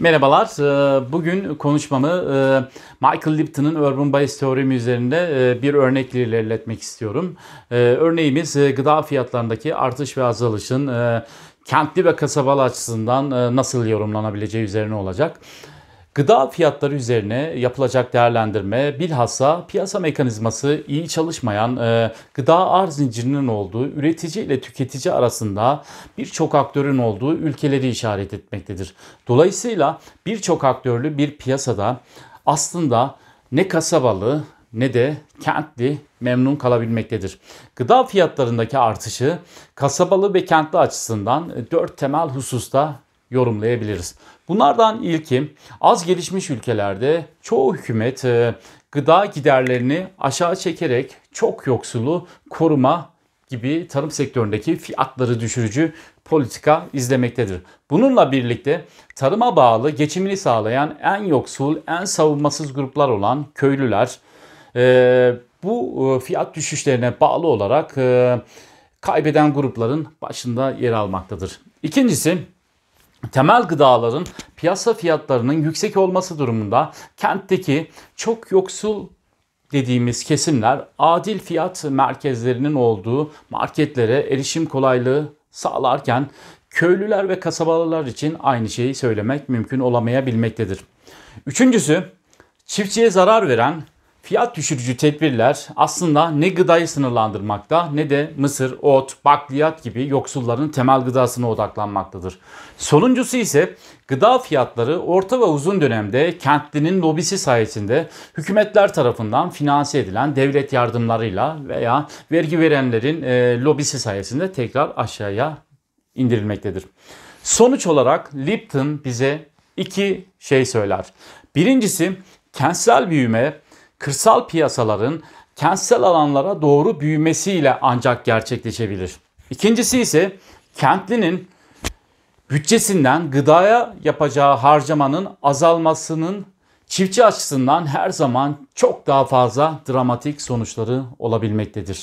Merhabalar. Ee, bugün konuşmamı e, Michael Lipton'ın Urban Bias Teorimi üzerinde e, bir örnekle ilerletmek istiyorum. E, örneğimiz gıda fiyatlarındaki artış ve azalışın kentli ve kasabalı açısından nasıl yorumlanabileceği üzerine olacak. Gıda fiyatları üzerine yapılacak değerlendirme bilhassa piyasa mekanizması iyi çalışmayan e, gıda arz zincirinin olduğu üretici ile tüketici arasında birçok aktörün olduğu ülkeleri işaret etmektedir. Dolayısıyla birçok aktörlü bir piyasada aslında ne kasabalı ne de kentli memnun kalabilmektedir. Gıda fiyatlarındaki artışı kasabalı ve kentli açısından dört temel hususta yorumlayabiliriz. Bunlardan ilki az gelişmiş ülkelerde çoğu hükümet e, gıda giderlerini aşağı çekerek çok yoksulu koruma gibi tarım sektöründeki fiyatları düşürücü politika izlemektedir. Bununla birlikte tarıma bağlı geçimini sağlayan en yoksul, en savunmasız gruplar olan köylüler e, bu e, fiyat düşüşlerine bağlı olarak kaybeden grupların başında yer almaktadır. İkincisi temel gıdaların piyasa fiyatlarının yüksek olması durumunda kentteki çok yoksul dediğimiz kesimler adil fiyat merkezlerinin olduğu marketlere erişim kolaylığı sağlarken köylüler ve kasabalılar için aynı şeyi söylemek mümkün olamayabilmektedir. Üçüncüsü çiftçiye zarar veren Fiyat düşürücü tedbirler aslında ne gıdayı sınırlandırmakta ne de mısır, ot, bakliyat gibi yoksulların temel gıdasına odaklanmaktadır. Sonuncusu ise gıda fiyatları orta ve uzun dönemde kentlinin lobisi sayesinde hükümetler tarafından finanse edilen devlet yardımlarıyla veya vergi verenlerin e, lobisi sayesinde tekrar aşağıya indirilmektedir. Sonuç olarak Lipton bize iki şey söyler. Birincisi kentsel büyüme kırsal piyasaların kentsel alanlara doğru büyümesiyle ancak gerçekleşebilir. İkincisi ise kentlinin bütçesinden gıdaya yapacağı harcamanın azalmasının çiftçi açısından her zaman çok daha fazla dramatik sonuçları olabilmektedir.